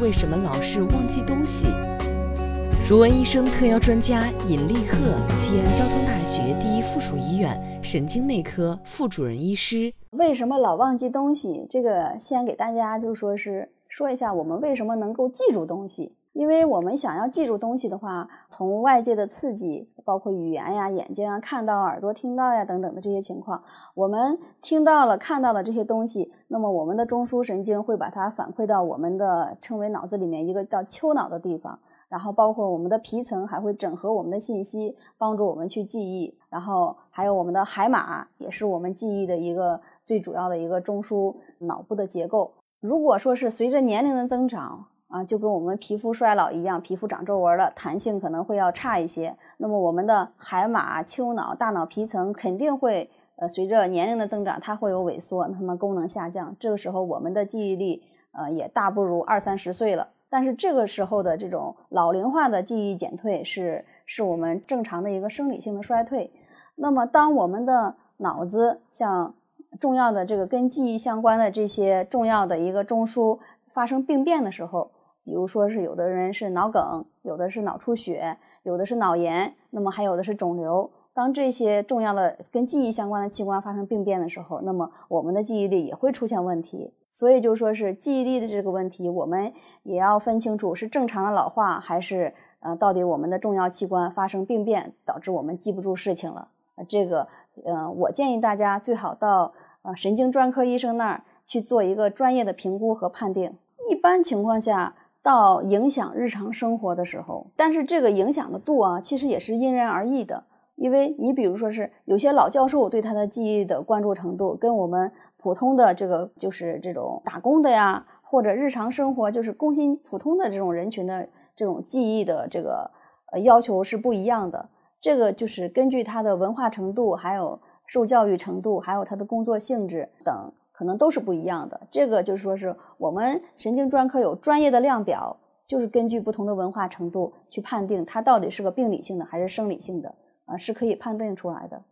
为什么老是忘记东西？如闻医生特邀专家尹立鹤，西安交通大学第一附属医院神经内科副主任医师。为什么老忘记东西？这个先给大家就说是说一下，我们为什么能够记住东西。因为我们想要记住东西的话，从外界的刺激，包括语言呀、眼睛啊、看到、耳朵听到呀等等的这些情况，我们听到了、看到了这些东西，那么我们的中枢神经会把它反馈到我们的称为脑子里面一个叫丘脑的地方，然后包括我们的皮层还会整合我们的信息，帮助我们去记忆，然后还有我们的海马也是我们记忆的一个最主要的一个中枢脑部的结构。如果说是随着年龄的增长，啊，就跟我们皮肤衰老一样，皮肤长皱纹了，弹性可能会要差一些。那么我们的海马、丘脑、大脑皮层肯定会呃随着年龄的增长，它会有萎缩，那么功能下降。这个时候我们的记忆力呃也大不如二三十岁了。但是这个时候的这种老龄化的记忆减退是是我们正常的一个生理性的衰退。那么当我们的脑子像重要的这个跟记忆相关的这些重要的一个中枢发生病变的时候，比如说是有的人是脑梗，有的是脑出血，有的是脑炎，那么还有的是肿瘤。当这些重要的跟记忆相关的器官发生病变的时候，那么我们的记忆力也会出现问题。所以就说是记忆力的这个问题，我们也要分清楚是正常的老化，还是呃到底我们的重要器官发生病变导致我们记不住事情了。这个，呃，我建议大家最好到呃神经专科医生那儿去做一个专业的评估和判定。一般情况下。到影响日常生活的时候，但是这个影响的度啊，其实也是因人而异的。因为你比如说是有些老教授对他的记忆的关注程度，跟我们普通的这个就是这种打工的呀，或者日常生活就是工薪普通的这种人群的这种记忆的这个呃要求是不一样的。这个就是根据他的文化程度、还有受教育程度、还有他的工作性质等。可能都是不一样的，这个就是说是我们神经专科有专业的量表，就是根据不同的文化程度去判定它到底是个病理性的还是生理性的啊，是可以判定出来的。